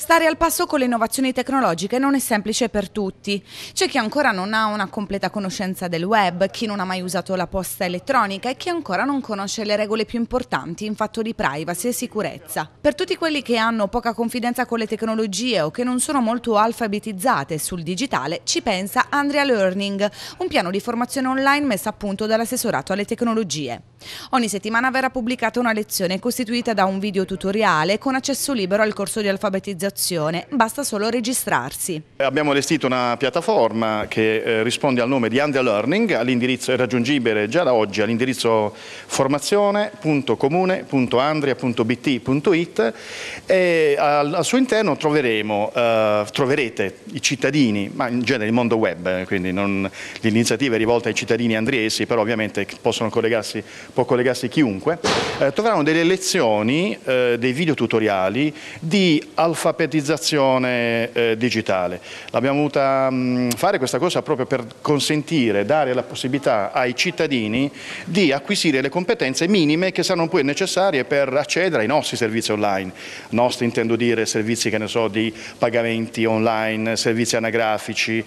Stare al passo con le innovazioni tecnologiche non è semplice per tutti. C'è chi ancora non ha una completa conoscenza del web, chi non ha mai usato la posta elettronica e chi ancora non conosce le regole più importanti in fatto di privacy e sicurezza. Per tutti quelli che hanno poca confidenza con le tecnologie o che non sono molto alfabetizzate sul digitale, ci pensa Andrea Learning, un piano di formazione online messo a punto dall'assessorato alle tecnologie. Ogni settimana verrà pubblicata una lezione costituita da un video tutoriale con accesso libero al corso di alfabetizzazione realizzazione, basta solo registrarsi. Abbiamo allestito una piattaforma che eh, risponde al nome di Andrea Learning, all'indirizzo è raggiungibile già da oggi all'indirizzo formazione.comune.andria.bt.it e al, suo interno troveremo, eh, troverete i cittadini, ma in genere il mondo web, eh, quindi l'iniziativa è rivolta ai cittadini andriesi, però ovviamente possono collegarsi, può collegarsi chiunque, eh, troveranno delle lezioni, eh, dei video tutoriali di alfabetismo l'alfabetizzazione eh, digitale. L'abbiamo voluta mh, mm, fare questa cosa proprio per consentire, dare la possibilità ai cittadini di acquisire le competenze minime che saranno poi necessarie per accedere ai nostri servizi online. Nostri intendo dire servizi che ne so, di pagamenti online, servizi anagrafici,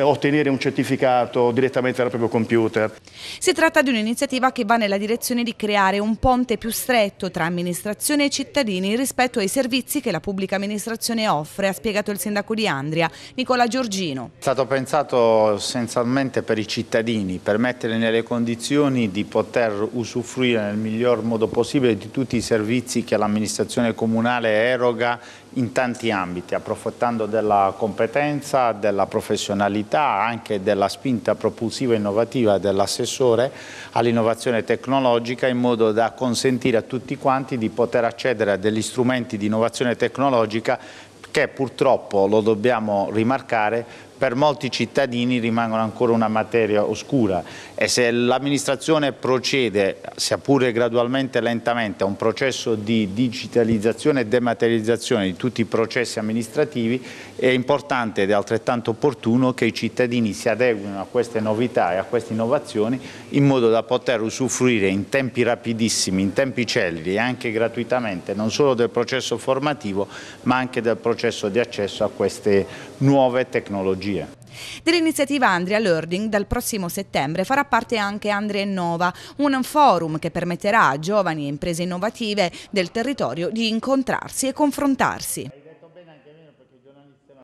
ottenere un certificato direttamente dal proprio computer. Si tratta di un'iniziativa che va nella direzione di creare un ponte più stretto tra amministrazione e cittadini rispetto ai servizi che la pubblica pubblica amministrazione offre, ha spiegato il sindaco di Andria, Nicola Giorgino. È stato pensato essenzialmente per i cittadini, per mettere nelle condizioni di poter usufruire nel miglior modo possibile di tutti i servizi che l'amministrazione comunale eroga in tanti ambiti, approfittando della competenza, della professionalità, anche della spinta propulsiva e innovativa dell'assessore all'innovazione tecnologica in modo da consentire a tutti quanti di poter accedere a degli strumenti di innovazione tecnologica che purtroppo, lo dobbiamo rimarcare, per molti cittadini rimangono ancora una materia oscura e se l'amministrazione procede, sia pure gradualmente e lentamente, a un processo di digitalizzazione e dematerializzazione di tutti i processi amministrativi, è importante ed è altrettanto opportuno che i cittadini si adeguino a queste novità e a queste innovazioni in modo da poter usufruire in tempi rapidissimi, in tempi celleri e anche gratuitamente non solo del processo formativo ma anche del processo di accesso a queste nuove tecnologie tecnologie. Dell'iniziativa Andrea Learning dal prossimo settembre farà parte anche Andrea Innova, un forum che permetterà a giovani e imprese innovative del territorio di incontrarsi e confrontarsi.